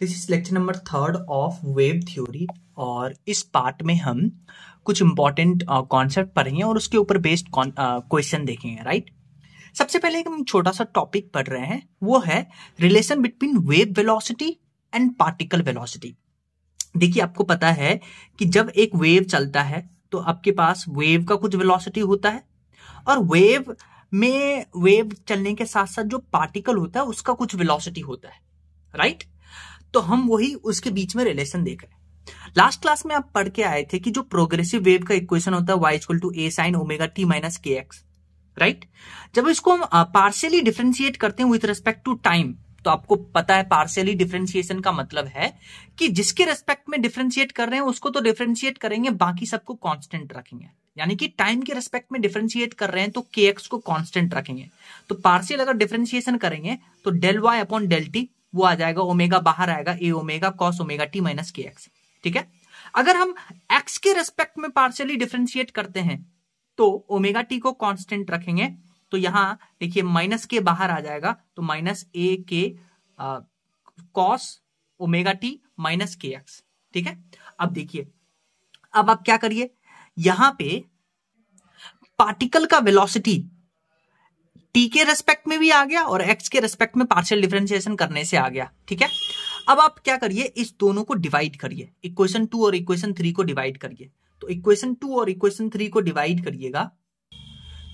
This is lecture number third of wave theory और इस part में हम कुछ इंपॉर्टेंट कॉन्सेप्ट uh, पढ़ेंगे और उसके ऊपर बेस्ड क्वेश्चन uh, देखेंगे राइट सबसे पहले हम छोटा सा टॉपिक पढ़ रहे हैं वो है relation between wave velocity and particle velocity देखिए आपको पता है कि जब एक वेव चलता है तो आपके पास वेव का कुछ वेलोसिटी होता है और वेव में वेव चलने के साथ साथ जो पार्टिकल होता है उसका कुछ वेलोसिटी होता है राइट right? तो हम वही उसके बीच में रिलेशन देख रहे हैं लास्ट क्लास में आप पढ़ के आए थे कि जो प्रोग्रेसिव वेव का इक्वेशन होता है Y equal to A sine omega T minus K X right जब इसको हम पार्शियली डिफ्रेंशिएट करते हैं विथ रिस्पेक्ट टू टाइम तो आपको पता है पार्शियली डिफ्रेंशिएशन का मतलब है कि जिसके रेस्पेक्ट में डिफ्रेंशिएट कर रहे हैं उसको तो डिफ्रेंशिएट करेंगे बाकी सबको कांस्टेंट रखेंगे यानी कि टाइम के रेस्पेक्ट में डिफ्रेंशिएट कर रहे हैं तो के एक्स को कांस्टेंट रखेंगे तो पार्शियल अगर डिफ्रेंशिएशन करेंगे तो del Y upon del T वो आ जाएगा ओमेगा बाहर आएगा A omega cos omega T minus K X ठीक है अगर हम एक्स के रेस्पेक्ट में पार्शियली डिफ्रेंशिएट करते हैं तो ओमेगा टी को कांस्टेंट रखेंगे तो यहां देखिए माइनस के बाहर आ जाएगा तो minus A K cos omega T minus K X ठीक है अब देखिए अब आप क्या करिए यहां पे पार्टिकल का वेलोसिटी टी के रेस्पेक्ट में भी आ गया और एक्स के रेस्पेक्ट में पार्शियल डिफरेंशिएशन करने से आ गया ठीक है अब आप क्या करिए इस दोनों को डिवाइड करिए इक्वेशन टू और इक्वेशन थ्री को डिवाइड करिए तो इक्वेशन टू और इक्वेशन थ्री को डिवाइड करिएगा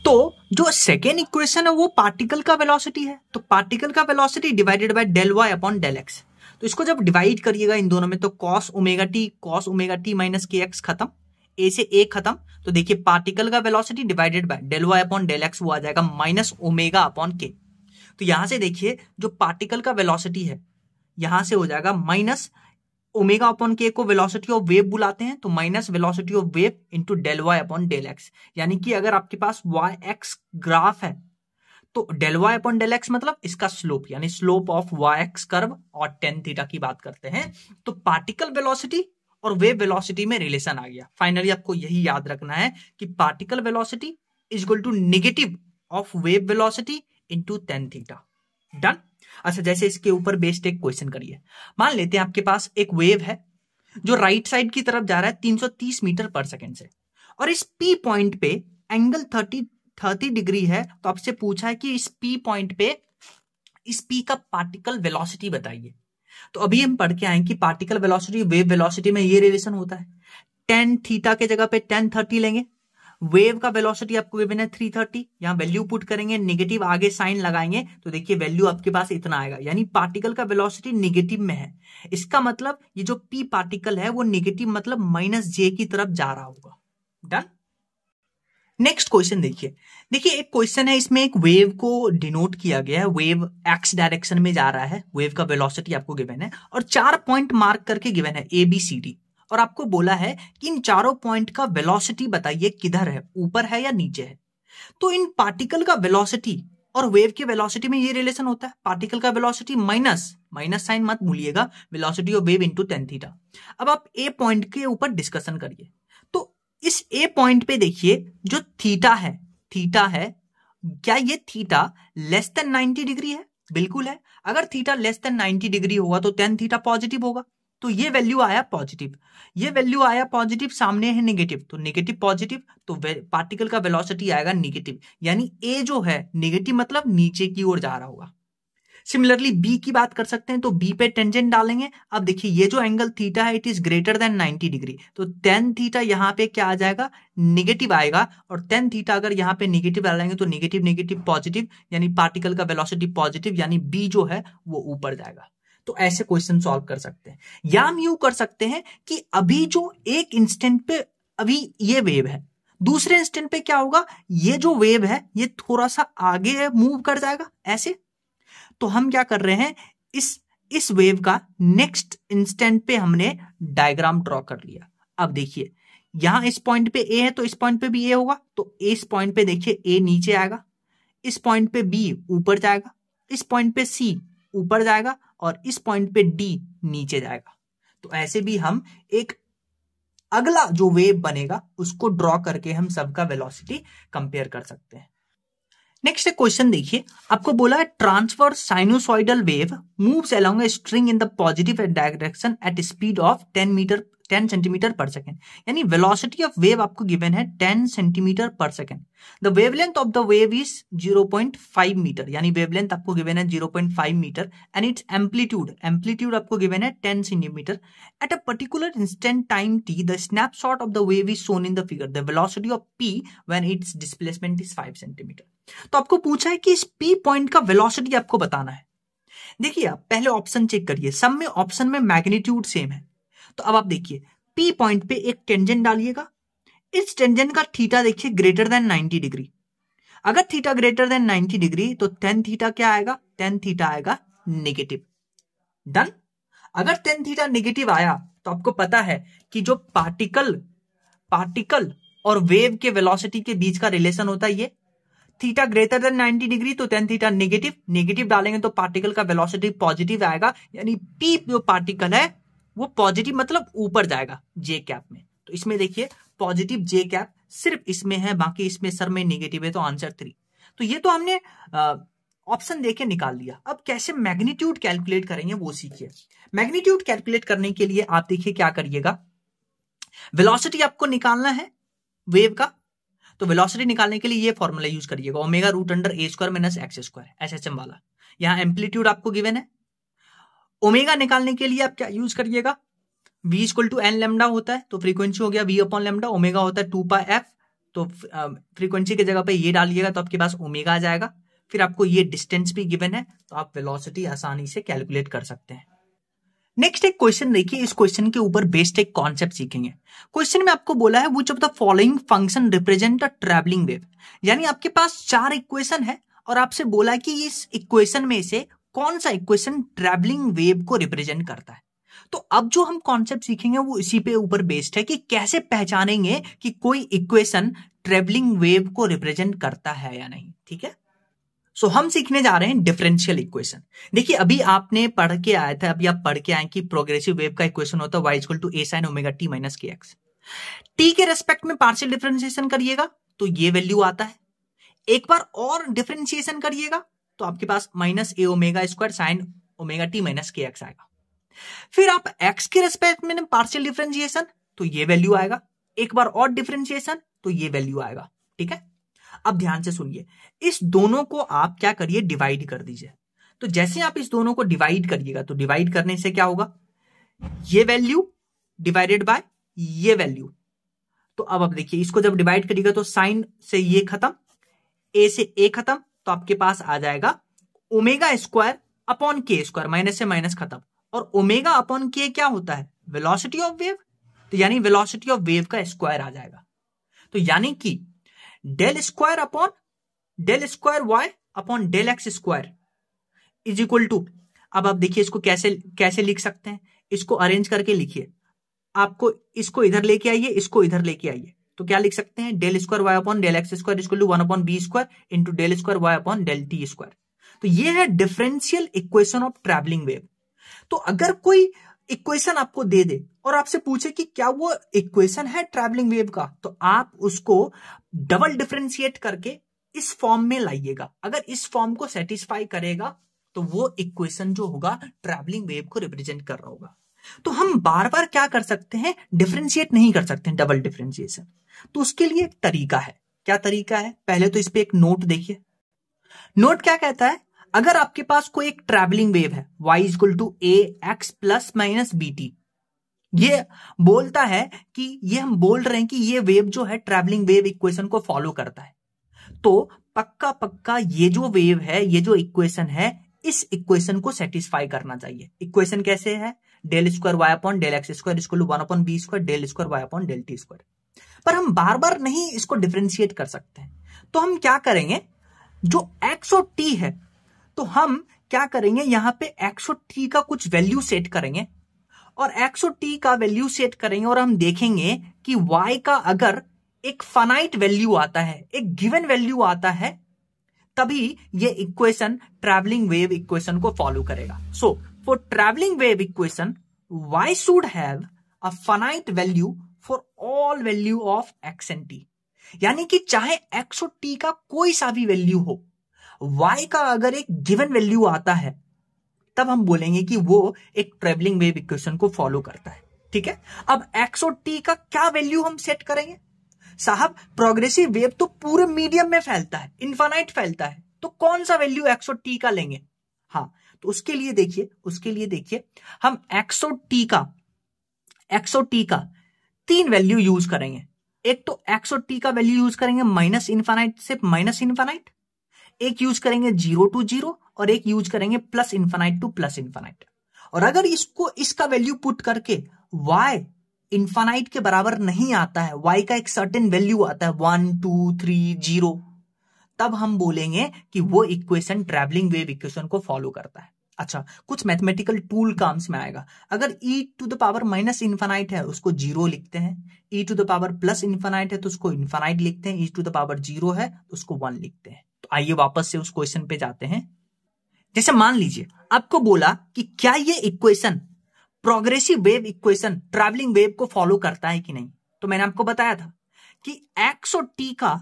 तो जो सेकेंड इक्वेशन है वो पार्टिकल का वेलोसिटी है तो पार्टिकल का velocity divided by del Y upon del X तो इसको जब डिवाइड करिएगा इन दोनों में तो cos omega T cos omega T minus K X खत्म ए से ए खत्म तो देखिए पार्टिकल का velocity divided by del Y upon del X वो आ जाएगा माइनस ओमेगा अपॉन के तो यहां से देखिए जो पार्टिकल का वेलोसिटी है यहां से हो जाएगा माइनस ओमेगा अपॉन के को वेलोसिटी ऑफ वेव बुलाते हैं तो minus velocity of wave into del Y upon del X यानी कि अगर आपके पास वाई एक्स ग्राफ है तो del Y upon del X मतलब इसका स्लोप यानी slope of Y X curve और टेन थीटा की बात करते हैं तो पार्टिकल वेलोसिटी और वेव वेलोसिटी में रिलेशन आ गया फाइनली आपको यही याद रखना है कि particle velocity is equal to negative of wave velocity into tan theta done अच्छा जैसे इसके ऊपर बेस्ड एक क्वेश्चन करिए मान लेते हैं आपके पास एक वेव है जो राइट साइड की तरफ जा रहा है 330 मीटर पर सेकेंड से और इस पी पॉइंट पे एंगल 30 30 डिग्री है तो आपसे पूछा है कि इस पी पॉइंट पे इस पी का पार्टिकल वेलोसिटी बताइए तो अभी हम पढ़ के आए कि पार्टिकल वेलोसिटी वेव वेलोसिटी में ये रिलेशन होता है टेन थीटा के जगह पे टेन थर्टी लेंगे वेव का वेलोसिटी आपको गिवन है थ्री थर्टी यहाँ वैल्यू पुट करेंगे नेगेटिव आगे साइन लगाएंगे तो देखिए वैल्यू आपके पास इतना आएगा यानी पार्टिकल का वेलोसिटी नेगेटिव में है इसका मतलब ये जो पी पार्टिकल है वो नेगेटिव मतलब माइनस जे की तरफ जा रहा होगा डन नेक्स्ट क्वेश्चन देखिए देखिए एक क्वेश्चन है इसमें एक वेव को डिनोट किया गया है वेव एक्स डायरेक्शन में जा रहा है वेव का वेलोसिटी आपको गिवन है और चार पॉइंट मार्क करके गिवन है ए बी सी डी और आपको बोला है कि इन चारों पॉइंट का वेलोसिटी बताइए किधर है ऊपर है या नीचे है तो इन पार्टिकल का वेलोसिटी और वेव के वेलोसिटी में ये रिलेशन होता है पार्टिकल का वेलोसिटी माइनस माइनस साइन मत भूलिएगा velocity of wave into tan theta अब आप ए पॉइंट के ऊपर डिस्कशन करिए इस ए पॉइंट पे देखिए जो थीटा है थीटा है क्या ये थीटा लेस देन 90 डिग्री है बिल्कुल है अगर थीटा लेस देन 90 डिग्री होगा तो टेन थीटा पॉजिटिव होगा तो ये वैल्यू आया पॉजिटिव ये वैल्यू आया पॉजिटिव सामने है नेगेटिव तो नेगेटिव पॉजिटिव तो पार्टिकल का वेलोसिटी आएगा नेगेटिव यानी ए जो है नेगेटिव मतलब नीचे की ओर जा रहा होगा सिमिलरली बी की बात कर सकते हैं तो बी पे टेंजेंट डालेंगे अब देखिए ये जो एंगल थीटा है it is greater than 90 degree तो टेन थीटा यहाँ पे क्या आ जाएगा निगेटिव आएगा और टेन थीटा अगर यहाँ पे निगेटिव डालेंगे तो निगेटिव निगेटिव पॉजिटिव यानी पार्टिकल का वेलोसिटी पॉजिटिव यानी बी जो है वो ऊपर जाएगा तो ऐसे क्वेश्चन सॉल्व कर सकते हैं या हम यू कर सकते हैं कि अभी जो एक इंस्टेंट पे अभी ये वेव है दूसरे इंस्टेंट पे क्या होगा ये जो वेव है ये थोड़ा सा आगे मूव कर जाएगा ऐसे तो हम क्या कर रहे हैं इस इस वेव का नेक्स्ट इंस्टेंट पे हमने डायग्राम ड्रॉ कर लिया अब देखिए यहां इस पॉइंट पे ए है तो इस पॉइंट पे भी ए होगा तो इस पॉइंट पे देखिए ए नीचे आएगा इस पॉइंट पे बी ऊपर जाएगा इस पॉइंट पे सी ऊपर जाएगा और इस पॉइंट पे डी नीचे जाएगा तो ऐसे भी हम एक अगला जो वेव बनेगा उसको ड्रॉ करके हम सबका वेलोसिटी कंपेयर कर सकते हैं नेक्स्ट क्वेश्चन देखिए आपको बोला है transverse sinusoidal wave moves along a string in the positive direction at speed of 10 metre 10 centimetre per second यानी वेलोसिटी ऑफ वेव आपको गिवन है 10 centimetre per second the wavelength of the wave is 0.5 metre यानी wavelength आपको given है 0.5 metre and its amplitude amplitude आपको given है 10 centimetre at a particular instant time T the snapshot of the wave is shown in the figure the velocity of P when its displacement is 5 centimetre तो आपको पूछा है कि इस P point का velocity आपको बताना है देखिए आप पहले ऑप्शन चेक करिए सब में ऑप्शन में मैग्नीट्यूड सेम है तो अब आप देखिए पी पॉइंट पे एक टेंजेंट डालिएगा इस टेंजेंट का थीटा देखिए ग्रेटर देन 90 डिग्री अगर थीटा ग्रेटर देन 90 डिग्री तो टेन थीटा क्या आएगा टेन थीटा आएगा नेगेटिव डन अगर टेन थीटा नेगेटिव आया तो आपको पता है कि जो पार्टिकल पार्टिकल और वेव के वेलोसिटी के बीच का रिलेशन होता है ये थीटा ग्रेटर देन 90 डिग्री तो टेन थीटा नेगेटिव नेगेटिव डालेंगे तो पार्टिकल का वेलोसिटी पॉजिटिव आएगा यानी पी जो पार्टिकल है वो पॉजिटिव मतलब ऊपर जाएगा जे कैप में तो इसमें देखिए पॉजिटिव जे कैप सिर्फ इसमें है बाकी इसमें सर में नेगेटिव है तो आंसर थ्री तो ये तो हमने ऑप्शन देके निकाल लिया अब कैसे मैग्नीट्यूड कैलकुलेट करेंगे वो सीखिए मैग्नीट्यूड कैलकुलेट करने के लिए आप देखिए क्या करिएगा वेलोसिटी आपको निकालना है वेव का तो वेलोसिटी निकालने के लिए ये फॉर्मूला यूज करिएगा omega root under A square minus X square S H M वाला यहाँ एम्पलीट्यूड आपको गिवन है ओमेगा निकालने के लिए आप क्या यूज करिएगा V equal to N lambda होता है तो फ्रीक्वेंसी हो गया वी अपॉन लेमडा ओमेगा होता है टू पा एफ तो फ्रीक्वेंसी की जगह पे ये डालिएगा तो आपके पास ओमेगा आ जाएगा फिर आपको ये डिस्टेंस भी गिवन है तो आप वेलोसिटी आसानी से कैलकुलेट कर सकते हैं नेक्स्ट एक क्वेश्चन देखिए इस क्वेश्चन के ऊपर बेस्ड एक कॉन्सेप्ट सीखेंगे क्वेश्चन में आपको बोला है which of the following function represent a travelling wave यानी आपके पास चार इक्वेशन है और आपसे बोला कि इस इक्वेशन में से कौन सा इक्वेशन ट्रेवलिंग वेव को रिप्रेजेंट करता है तो अब जो हम कॉन्सेप्ट सीखेंगे वो इसी पे ऊपर बेस्ड है कि कैसे पहचानेंगे कि कोई इक्वेशन ट्रेवलिंग वेव को रिप्रेजेंट करता है या नहीं ठीक है सो so, हम सीखने जा रहे हैं डिफरेंशियल इक्वेशन देखिए अभी आपने पढ़ के आया था अभी आप पढ़ के आए कि प्रोग्रेसिव वेव का इक्वेशन होता है Y equal to A sine omega T minus K X T के रेस्पेक्ट में पार्शियल डिफरेंशिएशन करिएगा तो ये वैल्यू आता है एक बार और डिफरेंशिएशन करिएगा तो आपके पास minus A omega square sine omega T minus K X आएगा फिर आप एक्स के रेस्पेक्ट में पार्शियल डिफरेंशिएशन तो ये वैल्यू आएगा एक बार और डिफरेंशिएशन तो ये वैल्यू आएगा ठीक है अब ध्यान से सुनिए इस दोनों को आप क्या करिए डिवाइड कर दीजिए तो जैसे आप इस दोनों को डिवाइड करिएगा तो डिवाइड करने से क्या होगा ये वैल्यू डिवाइडेड बाय ये वैल्यू तो अब आप देखिए इसको जब डिवाइड करिएगा तो साइन से ये खत्म ए से ए खत्म तो आपके पास आ जाएगा omega square upon K square minus से माइनस खत्म और ओमेगा अपॉन के क्या होता है वेलोसिटी ऑफ वेव तो यानी वेलोसिटी ऑफ वेव का स्क्वायर आ जाएगा तो यानी कि del square upon del square Y upon del x square is equal to अब आप देखिए इसको कैसे कैसे लिख सकते हैं इसको अरेंज करके लिखिए आपको इसको इधर लेके आइए इसको इधर लेके आइए तो क्या लिख सकते हैं del square Y upon del x square equal to one upon B square into del square Y upon del T square तो ये है differential equation of travelling wave तो अगर कोई इक्वेशन आपको दे दे और आपसे पूछे कि क्या वो इक्वेशन है ट्रैवलिंग वेव का तो आप उसको डबल डिफ्रेंशिएट करके इस फॉर्म में लाइएगा अगर इस फॉर्म को सेटिस्फाई करेगा तो वो इक्वेशन जो होगा ट्रैवलिंग वेव को रिप्रेजेंट कर रहा होगा तो हम बार बार क्या कर सकते हैं डिफ्रेंशिएट नहीं कर सकते डबल डिफ्रेंशिएशन तो उसके लिए एक तरीका है क्या तरीका है पहले तो इस पर एक नोट देखिए नोट क्या कहता है अगर आपके पास कोई एक ट्रेवलिंग वेव है y is to a x plus minus b t ये बोलता है कि ये हम बोल रहे हैं कि ये वेव जो है ट्रेवलिंग वेव इक्वेशन को फॉलो करता है तो पक्का पक्का ये जो वेव है ये जो इक्वेशन है इस इक्वेशन को सेटिस्फाई करना चाहिए इक्वेशन कैसे है del square Y upon del x square इसको one upon B square del square Y upon del T square पर हम बार बार नहीं इसको डिफ्रेंशिएट कर सकते हैं तो हम क्या करेंगे जो एक्स और टी है तो हम क्या करेंगे यहां पे एक्सो टी का कुछ वैल्यू सेट करेंगे और एक्सो टी का वैल्यू सेट करेंगे और हम देखेंगे कि वाई का अगर एक फाइनाइट वैल्यू आता है एक गिवन वैल्यू आता है तभी ये इक्वेशन ट्रैवलिंग वेव इक्वेशन को फॉलो करेगा so for travelling wave equation y should have a finite value for all value of x and t यानी कि चाहे एक्सो और का कोई सा भी वैल्यू हो वाई का अगर एक गिवन वैल्यू आता है तब हम बोलेंगे कि वो एक ट्रेवलिंग वेव इक्वेशन को फॉलो करता है ठीक है अब एक्स और टी का क्या वैल्यू हम सेट करेंगे साहब प्रोग्रेसिव वेव तो पूरे मीडियम में फैलता है इन्फानाइट फैलता है तो कौन सा वैल्यू एक्स और टी का लेंगे हाँ तो उसके लिए देखिए उसके लिए देखिए हम एक्स और टी का एक्स और टी का तीन वैल्यू यूज करेंगे एक तो एक्स और टी का वैल्यू यूज करेंगे माइनस इन्फानाइट से माइनस इन्फानाइट एक यूज करेंगे जीरो टू जीरो और एक यूज करेंगे plus infinite to plus infinite और अगर इसको इसका वैल्यू पुट करके वाई इंफानाइट के बराबर नहीं आता है वाई का एक सर्टेन वैल्यू आता है वन टू थ्री जीरो तब हम बोलेंगे कि वो इक्वेशन ट्रेवलिंग वेव इक्वेशन को फॉलो करता है अच्छा कुछ मैथमेटिकल टूल काम्स में आएगा अगर e to the power minus infinite है उसको जीरो लिखते हैं e to the power plus infinite है तो उसको इन्फानाइट लिखते हैं e to the power zero है तो उसको वन लिखते हैं तो आइए वापस से उस क्वेश्चन पे जाते हैं जैसे मान लीजिए आपको बोला कि क्या ये equation progressive wave equation travelling wave को फॉलो करता है कि नहीं तो मैंने आपको बताया था कि एक्स और टी का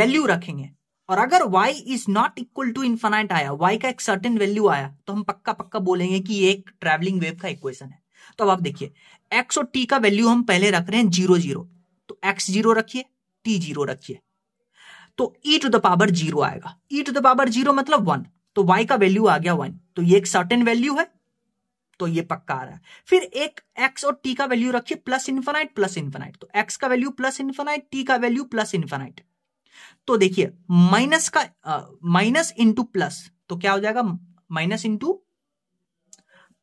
वैल्यू रखेंगे और अगर y is not equal to infinite आया वाई का एक सर्टेन वैल्यू आया तो हम पक्का पक्का बोलेंगे कि ये एक ट्रैवलिंग वेव का इक्वेशन है तो अब आप देखिए एक्स और टी का वैल्यू हम पहले रख रहे हैं जीरो जीरो तो एक्स जीरो रखिए टी जीरो रखिए तो e to the power zero आएगा e to the power zero मतलब वन तो y का वैल्यू आ गया वन तो ये एक सर्टेन वैल्यू है तो ये पक्का आ रहा है फिर एक x और t का वैल्यू रखिए प्लस इन्फानाइट प्लस इन्फानाइट तो x का वैल्यू प्लस इन्फानाइट t का वैल्यू प्लस इन्फानाइट तो देखिए माइनस का माइनस इंटू प्लस तो क्या हो जाएगा माइनस इंटू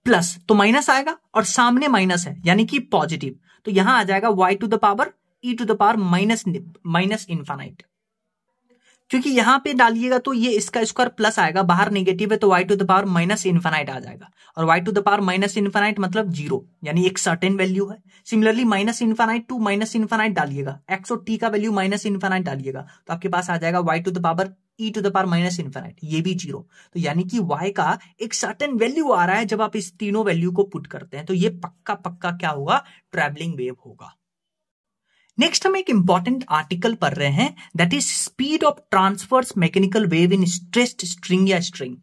प्लस तो माइनस आएगा और सामने माइनस है यानी कि पॉजिटिव तो यहां आ जाएगा y to the power e to the power minus minus infinite क्योंकि यहां पे डालिएगा तो ये इसका स्क्वायर प्लस आएगा बाहर नेगेटिव है तो y to the power minus infinite आ जाएगा और y to the power minus infinite मतलब जीरो यानी एक सर्टेन वैल्यू है similarly minus infinite to minus infinite डालिएगा एक्स और टी का वैल्यू माइनस इन्फेनाइट डालिएगा तो आपके पास आ जाएगा y to the power e to the power minus infinite ये भी जीरो तो यानी कि वाई का एक सर्टेन वैल्यू आ रहा है जब आप इस तीनों वैल्यू को पुट करते हैं तो ये पक्का पक्का क्या होगा ट्रेवलिंग वेव होगा नेक्स्ट हम एक इंपॉर्टेंट आर्टिकल पढ़ रहे हैं that is speed of transfers mechanical wave in stressed string या स्ट्रिंग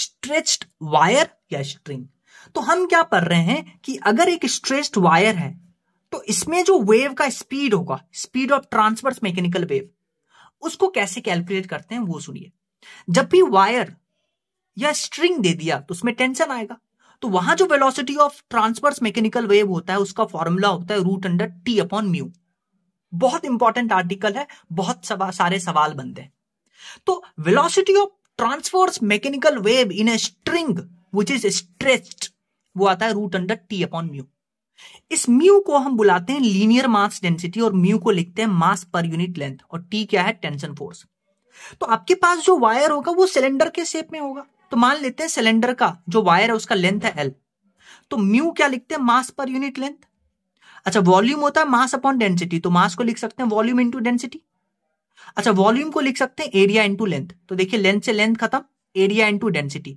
स्ट्रेच्ड वायर या स्ट्रिंग तो हम क्या पढ़ रहे हैं कि अगर एक स्ट्रेस्ड वायर है तो इसमें जो वेव का स्पीड होगा speed of transfers mechanical wave उसको कैसे कैलकुलेट करते हैं वो सुनिए जब भी वायर या स्ट्रिंग दे दिया तो उसमें टेंशन आएगा तो वहां जो velocity of transverse mechanical wave होता है उसका फॉर्मूला होता है root under t upon mu बहुत इंपॉर्टेंट आर्टिकल है बहुत सवा, सारे सवाल बनते हैं तो velocity of transverse mechanical wave in a string which is stretched वो आता है root under t upon mu इस म्यू को हम बुलाते हैं लीनियर मास डेंसिटी और म्यू को लिखते हैं मास पर यूनिट लेंथ और टी क्या है टेंशन फोर्स तो आपके पास जो वायर होगा वो सिलेंडर के शेप में होगा तो मान लेते हैं सिलेंडर का जो वायर है उसका लेंथ है एल तो म्यू क्या लिखते हैं मास पर यूनिट लेंथ अच्छा वॉल्यूम होता है मास अपॉन डेंसिटी तो मास को लिख सकते हैं वॉल्यूम इंटू डेंसिटी अच्छा वॉल्यूम को लिख सकते हैं एरिया इंटू लेंथ तो देखिए लेंथ से लेंथ खत्म एरिया इंटू डेंसिटी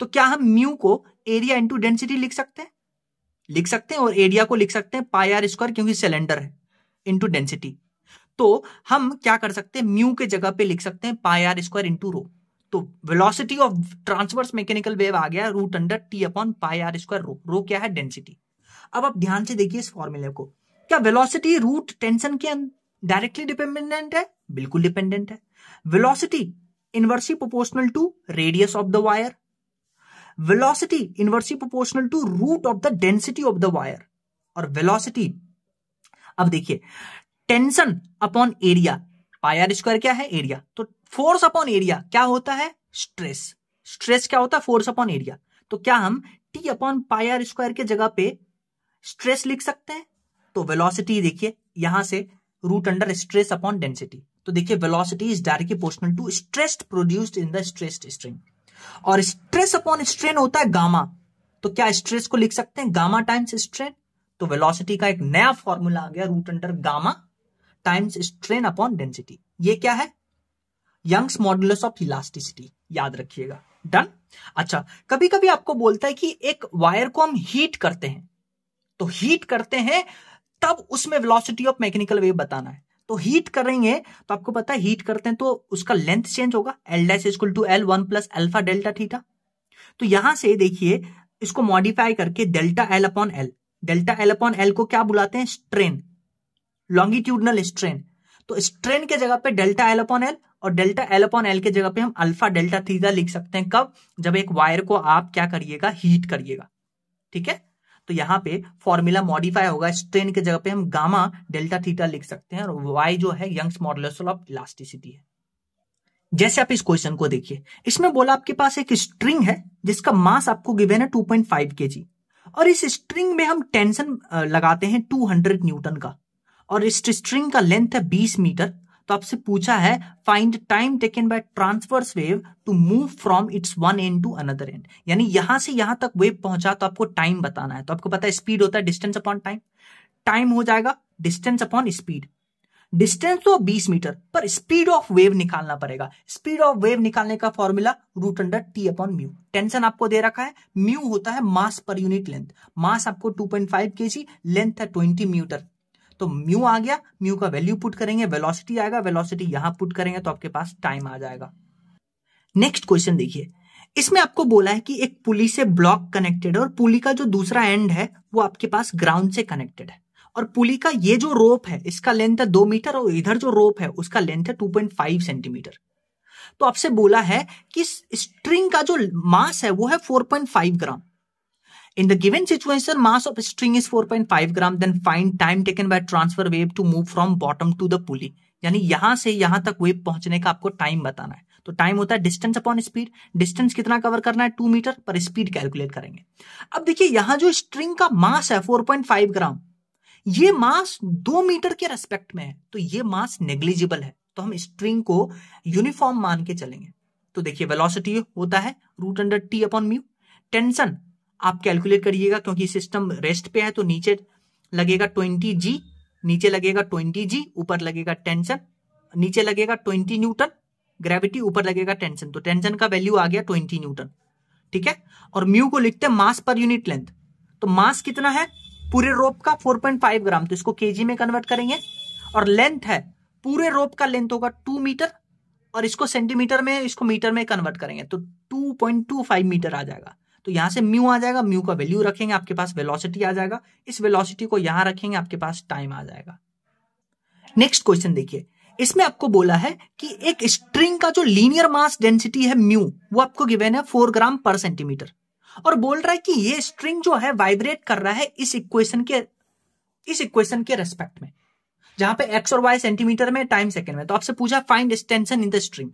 तो क्या हम म्यू को एरिया इंटू डेंसिटी लिख सकते हैं लिख सकते हैं और एरिया को लिख सकते हैं पाई आर स्क्वायर क्योंकि सिलेंडर है इंटू डेंसिटी तो हम क्या कर सकते हैं म्यू के जगह पे लिख सकते हैं pi r square into rho तो velocity of transverse mechanical wave आ गया root under t upon pi r square rho rho क्या है डेंसिटी अब आप ध्यान से देखिए इस फॉर्मूले को क्या वेलोसिटी रूट टेंशन के डायरेक्टली अं-, डिपेंडेंट है बिल्कुल डिपेंडेंट है velocity inversely proportional to radius of the wire velocity inversely proportional to root of the density of the wire और वेलोसिटी अब देखिए tension upon area pi r square क्या है एरिया तो फोर्स अपॉन एरिया क्या होता है स्ट्रेस स्ट्रेस क्या होता है फोर्स अपॉन एरिया तो क्या हम टी अपॉन पायर स्क्वायर के जगह पे स्ट्रेस लिख सकते हैं तो वेलोसिटी देखिए यहां से root under stress upon density तो देखिए velocity is directly proportional to stress produced in the stressed string और स्ट्रेस अपॉन स्ट्रेन होता है गामा तो क्या स्ट्रेस को लिख सकते हैं गामा टाइम्स स्ट्रेन तो वेलोसिटी का एक नया फॉर्मूला आ गया root under gamma times strain upon density ये क्या है यंग्स मॉडुलस ऑफ इलास्टिसिटी याद रखिएगा डन अच्छा कभी कभी आपको बोलता है कि एक वायर को हम हीट करते हैं तो हीट करते हैं तब उसमें वेलोसिटी ऑफ मैकेनिकल वेव बताना है तो हीट करेंगे तो आपको पता है हीट करते हैं तो उसका लेंथ चेंज होगा l dash is equal to l one plus alpha delta theta तो यहां से देखिए इसको मॉडिफाई करके delta l upon l delta l upon l को क्या बुलाते हैं स्ट्रेन लॉन्गिट्यूडनल स्ट्रेन तो स्ट्रेन के जगह पे डेल्टा एल अपॉन एल और डेल्टा एल अपॉन एल के जगह पे हम अल्फा डेल्टा थीटा लिख सकते हैं कब जब एक वायर को आप क्या करिएगा हीट करिएगा ठीक है तो यहाँ पे फॉर्मूला मॉडिफाई होगा स्ट्रेन के जगह पे हम गामा डेल्टा थीटा लिख सकते हैं और वाई जो है यंग्स मॉडल ऑफ इलास्टिसिटी है जैसे आप इस क्वेश्चन को देखिए इसमें बोला आपके पास एक स्ट्रिंग है जिसका मास आपको गिवेन है 2.5 केजी और इस स्ट्रिंग में हम टेंशन लगाते हैं 200 न्यूटन का और इस स्ट्रिंग का लेंथ है 20 मीटर तो आपसे पूछा है find time taken by transverse wave to move from its one end to another end यानी यहां से यहां तक वेव पहुंचा तो आपको टाइम बताना है तो आपको पता है स्पीड होता है डिस्टेंस अपॉन टाइम टाइम हो जाएगा डिस्टेंस अपॉन स्पीड डिस्टेंस तो 20 मीटर पर स्पीड ऑफ वेव निकालना पड़ेगा स्पीड ऑफ वेव निकालने का formula root under t upon mu tension आपको दे रखा है म्यू होता है मास पर यूनिट लेंथ मास आपको 2.5 पॉइंट केजी लेंथ है 20 मीटर तो म्यू आ गया म्यू का वैल्यू पुट करेंगे वेलोसिटी आएगा वेलोसिटी यहां पुट करेंगे तो आपके पास टाइम आ जाएगा नेक्स्ट क्वेश्चन देखिए इसमें आपको बोला है कि एक पुली से ब्लॉक कनेक्टेड है और पुली का जो दूसरा एंड है वो आपके पास ग्राउंड से कनेक्टेड है और पुली का ये जो रोप है इसका लेंथ है दो मीटर और इधर जो रोप है उसका लेंथ है टू पॉइंट फाइव सेंटीमीटर तो आपसे बोला है कि स्ट्रिंग का जो मास है वो है four point five gram In the given situation, mass of string is 4.5 gram. Then find time taken by transfer wave to move from bottom to the pulley. यानी यहां से यहां तक वेव पहुंचने का आपको टाइम बताना है तो टाइम होता है डिस्टेंस अपॉन स्पीड डिस्टेंस कितना कवर करना है टू मीटर पर स्पीड कैलकुलेट करेंगे अब देखिए यहां जो स्ट्रिंग का मास है 4.5 ग्राम ये मास दो मीटर के रेस्पेक्ट में है तो ये मास नेग्लिजिबल है तो हम स्ट्रिंग को यूनिफॉर्म मान के चलेंगे तो देखिए वेलोसिटी होता है root under t upon mu tension आप कैलकुलेट करिएगा क्योंकि सिस्टम रेस्ट पे है तो नीचे लगेगा ट्वेंटी जी नीचे लगेगा ट्वेंटी जी ऊपर लगेगा टेंशन नीचे लगेगा ट्वेंटी न्यूटन ग्रेविटी ऊपर लगेगा टेंशन तो टेंशन का वैल्यू आ गया ट्वेंटी न्यूटन ठीक है और म्यू को लिखते हैं मास पर यूनिट लेंथ तो मास कितना है पूरे रोप का 4.5 ग्राम तो इसको केजी में कन्वर्ट करेंगे और लेंथ है पूरे रोप का लेंथ होगा टू मीटर और इसको सेंटीमीटर में इसको मीटर में कन्वर्ट करेंगे तो 2.25 मीटर आ जाएगा तो यहां से म्यू आ जाएगा म्यू का वैल्यू रखेंगे आपके पास वेलोसिटी आ जाएगा इस वेलोसिटी को यहां रखेंगे आपके पास टाइम आ जाएगा नेक्स्ट क्वेश्चन देखिए इसमें आपको बोला है कि एक स्ट्रिंग का जो लीनियर मास डेंसिटी है म्यू वो आपको गिवेन है फोर ग्राम पर सेंटीमीटर और बोल रहा है कि ये स्ट्रिंग जो है वाइब्रेट कर रहा है इस इक्वेशन के इस इक्वेशन के रेस्पेक्ट में जहां पे एक्स और वाई सेंटीमीटर में टाइम सेकंड में तो आपसे पूछा find extension in the string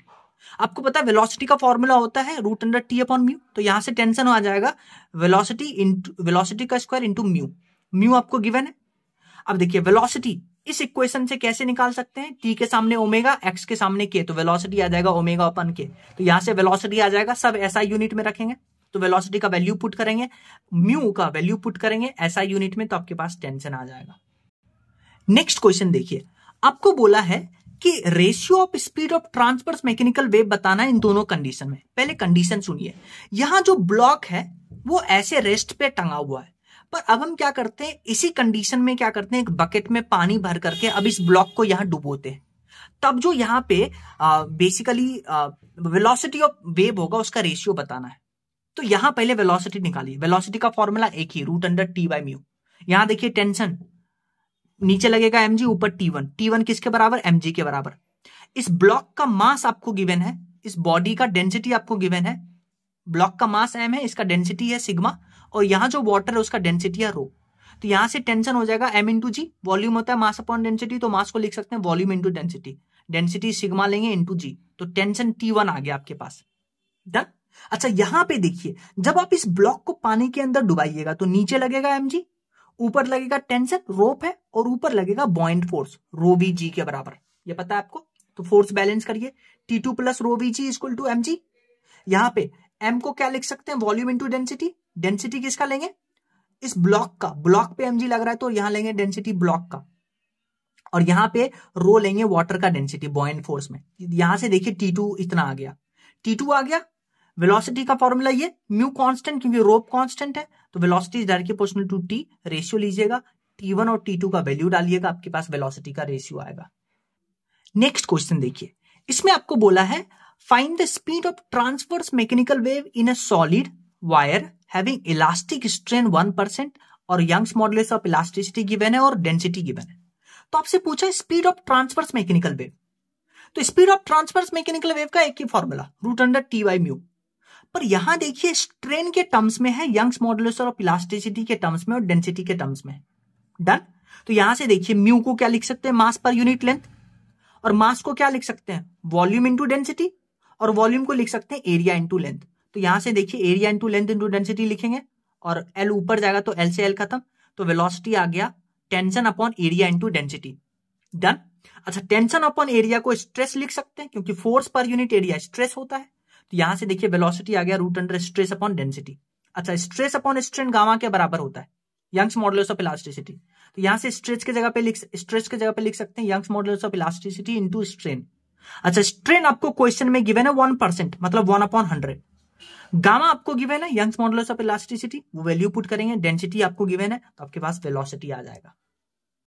आपको पता है वेलोसिटी का फॉर्मूला होता है root under t upon mu तो यहां से टेंशन आ जाएगा वेलोसिटी वेलोसिटी का स्क्वायर इंटू म्यू म्यू आपको गिवन है अब देखिए वेलोसिटी इस इक्वेशन से कैसे निकाल सकते हैं टी के सामने ओमेगा एक्स के सामने के तो वेलोसिटी आ जाएगा ओमेगा अपन के तो यहां से वेलोसिटी आ जाएगा सब ऐसा यूनिट में रखेंगे तो वेलोसिटी का वैल्यू पुट करेंगे म्यू का वैल्यू पुट करेंगे ऐसा यूनिट में तो आपके पास टेंशन आ जाएगा नेक्स्ट क्वेश्चन देखिए आपको बोला है कि ratio of speed of transverse mechanical wave बताना है इन दोनों कंडीशन में पहले कंडीशन सुनिए यहां जो ब्लॉक है वो ऐसे रेस्ट पे टंगा हुआ है पर अब हम क्या करते हैं इसी कंडीशन में क्या करते हैं एक बकेट में पानी भर करके अब इस ब्लॉक को यहां डुबोते हैं तब जो यहां पे आ, बेसिकली वेलोसिटी ऑफ वेव होगा उसका रेशियो बताना है तो यहां पहले वेलोसिटी निकालिए वेलोसिटी का फॉर्मूला एक ही root under t by mu यहां देखिए टेंशन नीचे लगेगा एम जी ऊपर टी वन टी वन किसके बराबर एम जी के बराबर इस ब्लॉक का मास आपको गिवेन है इस बॉडी का डेंसिटी आपको गिवेन है ब्लॉक का मास एम है इसका डेंसिटी है सिग्मा और यहाँ जो वाटर है उसका डेंसिटी है रो तो यहाँ से टेंशन हो जाएगा एम इंटू जी वॉल्यूम होता है मास अपॉन डेंसिटी तो मास को लिख सकते हैं volume into density density sigma लेंगे इंटू जी तो टेंशन टी वन आ गया आपके पास डन अच्छा यहां पे देखिए जब आप इस ब्लॉक को पानी के अंदर डुबाइएगा तो नीचे लगेगा एम जी ऊपर लगेगा टेंशन रोप है और ऊपर लगेगा बॉइंट फोर्स रो जी के बराबर ये पता है आपको तो फोर्स बैलेंस करिए t two plus rho g is equal to m g यहां पे एम को क्या लिख सकते हैं वॉल्यूम इंटू डेंसिटी डेंसिटी किसका लेंगे इस ब्लॉक का ब्लॉक पे एम जी लग रहा है तो यहां लेंगे डेंसिटी ब्लॉक का और यहां पे रो लेंगे वाटर का डेंसिटी बॉइंट फोर्स में यहां से देखिए टी टू इतना आ गया टी टू आ गया वेलोसिटी का फॉर्मूला ये म्यू कांस्टेंट क्योंकि रोप कांस्टेंट है तो velocity is directly proportional to t ratio लीजिएगा टी वन और टी टू का वैल्यू डालिएगा आपके पास वेलोसिटी का रेशियो आएगा नेक्स्ट क्वेश्चन देखिए इसमें आपको बोला है find the speed of transverse mechanical wave in a solid wire having elastic strain one percent और Young's modulus of elasticity given है और डेंसिटी गिवन है तो आपसे पूछा है speed of transverse mechanical wave तो speed of transverse mechanical wave का एक ही formula root under t by mu पर यहां देखिए स्ट्रेन के टर्म्स में है यंग्स मॉडुलस और प्लास्टिसिटी के टर्म्स में और डेंसिटी के टर्म्स में डन तो यहां से देखिए म्यू को क्या लिख सकते हैं मास पर यूनिट लेंथ और मास को क्या लिख सकते हैं वॉल्यूम इंटू डेंसिटी और वॉल्यूम को लिख सकते हैं एरिया इंटू लेंथ तो यहां से देखिए area into length into density लिखेंगे और एल ऊपर जाएगा तो एल से एल खत्म तो वेलोसिटी आ गया tension upon area into density done अच्छा टेंशन अपॉन एरिया को स्ट्रेस लिख सकते हैं क्योंकि force per unit area stress होता है तो यहां से देखिए वेलोसिटी आ गया root under stress upon density अच्छा स्ट्रेस अपॉन स्ट्रेन गामा के बराबर होता है यंग्स मॉडल्स ऑफ इलास्टिसिटी तो यहां से स्ट्रेस के जगह पे लिख स्ट्रेस के जगह पे लिख सकते हैं Young's modulus of elasticity into strain अच्छा स्ट्रेन आपको क्वेश्चन में गिवन है वन परसेंट मतलब वन अपॉन हंड्रेड गामा आपको गिवन है यंग्स मॉडल्स ऑफ इलास्टिसिटी वो वैल्यू पुट करेंगे डेंसिटी आपको गिवन है तो आपके पास वेलोसिटी आ जाएगा